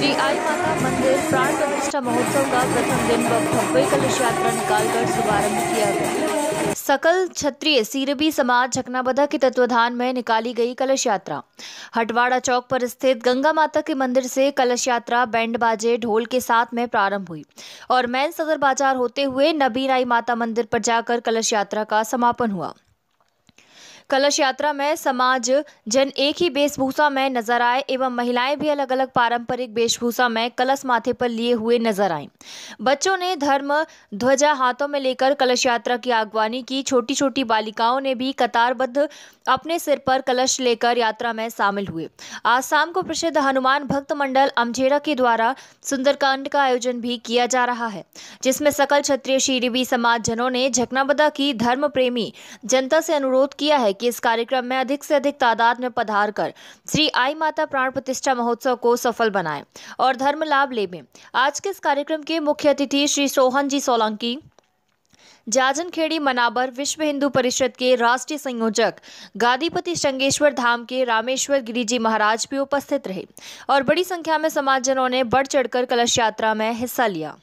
श्री आई माता मंदिर प्राण प्रतिष्ठा महोत्सव का प्रथम दिन व भव्य कलश यात्रा निकालकर शुभारंभ किया गया सकल क्षत्रिय सीरबी समाज झकनाबदा के तत्वाधान में निकाली गई कलश यात्रा हटवाड़ा चौक पर स्थित गंगा माता के मंदिर से कलश यात्रा बैंड बाजे ढोल के साथ में प्रारंभ हुई और मैन सदर बाजार होते हुए नबीराई माता मंदिर पर जाकर कलश यात्रा का समापन हुआ कलश यात्रा में समाज जन एक ही वेशभूषा में नजर आए एवं महिलाएं भी अलग अलग पारंपरिक वेशभूषा में कलश माथे पर लिए हुए नजर आए बच्चों ने धर्म ध्वजा हाथों में लेकर कलश यात्रा की अगवानी की छोटी छोटी बालिकाओं ने भी कतारबद्ध अपने सिर पर कलश लेकर यात्रा में शामिल हुए आज शाम को प्रसिद्ध हनुमान भक्त मंडल अमझेरा के द्वारा सुंदरकांड का आयोजन भी किया जा रहा है जिसमें सकल क्षत्रिय शिविर समाज जनों ने झकनाबदा की धर्म प्रेमी जनता से अनुरोध किया है कि इस कार्यक्रम में अधिक से अधिक तादाद में पधार कर श्री आई माता प्राण प्रतिष्ठा महोत्सव को सफल बनाएं और धर्म लाभ ले आज के इस कार्यक्रम के मुख्य अतिथि श्री सोहन जी सोलंकी जाजनखेड़ी मनाबर विश्व हिंदू परिषद के राष्ट्रीय संयोजक गादीपति संगेश्वर धाम के रामेश्वर गिरिजी महाराज भी उपस्थित रहे और बड़ी संख्या में समाजजनों ने बढ़ चढ़कर कलश यात्रा में हिस्सा लिया